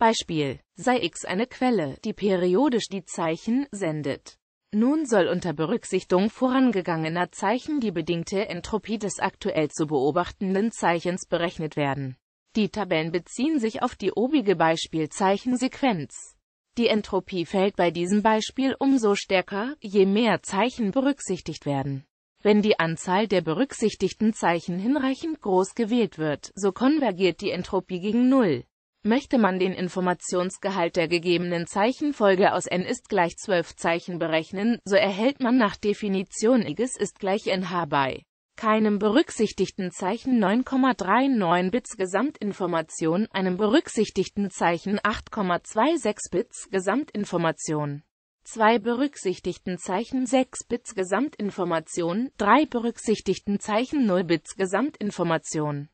Beispiel, sei x eine Quelle, die periodisch die Zeichen sendet. Nun soll unter Berücksichtigung vorangegangener Zeichen die bedingte Entropie des aktuell zu beobachtenden Zeichens berechnet werden. Die Tabellen beziehen sich auf die obige Beispielzeichensequenz. Die Entropie fällt bei diesem Beispiel umso stärker, je mehr Zeichen berücksichtigt werden. Wenn die Anzahl der berücksichtigten Zeichen hinreichend groß gewählt wird, so konvergiert die Entropie gegen Null. Möchte man den Informationsgehalt der gegebenen Zeichenfolge aus n ist gleich 12 Zeichen berechnen, so erhält man nach Definition IGIS ist gleich nh bei keinem berücksichtigten Zeichen 9,39 Bits Gesamtinformation, einem berücksichtigten Zeichen 8,26 Bits Gesamtinformation, zwei berücksichtigten Zeichen 6 Bits Gesamtinformation, drei berücksichtigten Zeichen 0 Bits Gesamtinformation.